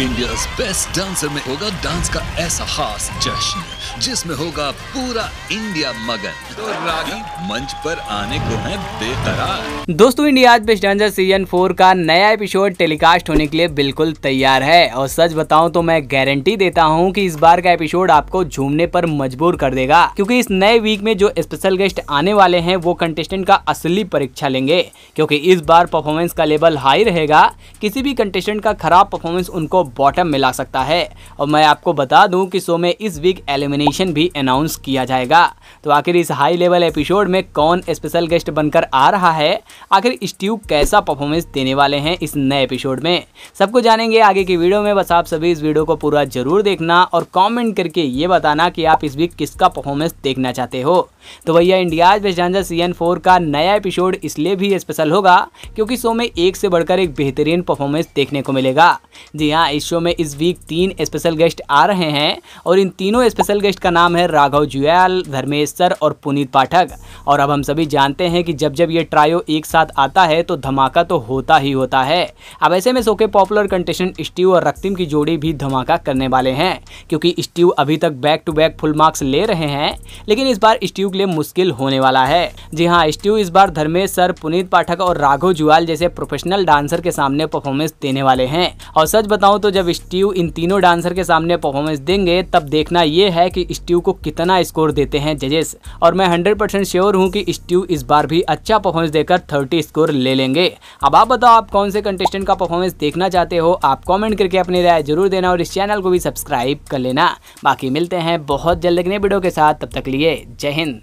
India best dancer में होगा dance का ऐसा खास जश्न जिसमें होगा पूरा इंडिया मगन तो रागी मंच पर आने को है बेकरार दोस्तों India best dancer season four का नया एपिसोड टेलीकास्ट होने के लिए बिल्कुल तैयार है और सच बताऊं तो मैं गारंटी देता हूं कि इस बार का एपिसोड आपको झूमने पर मजबूर कर देगा क्योंकि इस नए वीक में जो स्पेशल गेस्ट आने वाले हैं वो कंटेस्टेंट का असली परीक्षा लेंगे क्योंकि इस बार परफॉर्मेंस का लेवल हाई रहेगा किसी भी कंटेस्टेंट का खराब परफॉर्मेंस उनको बॉटम में ला सकता है और मैं आपको बता दूं कि शो में इस वीक एलिमिनेशन भी अनाउंस किया जाएगा तो आखिर इस हाई लेवल एपिसोड में कौन स्पेशल गेस्ट बनकर आ रहा है आखिर स्टीव कैसा परफॉर्मेंस देने वाले हैं इस नए एपिसोड में सबको जानेंगे आगे की वीडियो में बस आप सभी इस वीडियो को पूरा जरूर देखना और कॉमेंट करके ये बताना कि आप इस वीक किसका परफॉर्मेंस देखना चाहते हो तो भैया इंडियाज वेस्ट झांझा सीजन फोर का नया एपिसोड इसलिए भी स्पेशल होगा क्योंकि शो में एक से बढ़कर एक बेहतरीन परफॉर्मेंस देखने को मिलेगा जी हाँ इस शो में इस वीक तीन स्पेशल गेस्ट आ रहे हैं और इन तीनों स्पेशल गेस्ट का नाम है राघव जुयाल धर्मेश सर और पुनीत पाठक और अब हम सभी जानते हैं कि जब जब ये ट्रायो एक साथ आता है तो धमाका तो होता ही होता है अब ऐसे में सोके पॉपुलर कंटेस्टेंट स्टीव और रक्तिम की जोड़ी भी धमाका करने वाले हैं क्योंकि स्टीव अभी तक back to back full marks ले रहे हैं लेकिन इस बार स्टीव के लिए मुश्किल होने वाला है जी हाँ स्टीव इस बार धर्मेश सर पुनीत पाठक और राघव जुआल जैसे प्रोफेशनल डांसर के सामने परफॉर्मेंस देने वाले हैं और सच बताऊँ तो जब स्टीव इन तीनों डांसर के सामने परफॉर्मेंस देंगे तब देखना यह है कि स्टीव को कितना स्कोर देते हैं जजेस और मैं हंड्रेड परसेंट श्योर हूँ कि स्टीव इस बार भी अच्छा परफॉर्मेंस देकर थर्टी स्कोर ले लेंगे अब आप बताओ आप कौन से कंटेस्टेंट का परफॉर्मेंस देखना चाहते हो आप कमेंट करके अपनी राय जरूर देना और इस चैनल को भी सब्सक्राइब कर लेना बाकी मिलते हैं बहुत जल्द अगले वीडियो के साथ तब तक लिए जय हिंद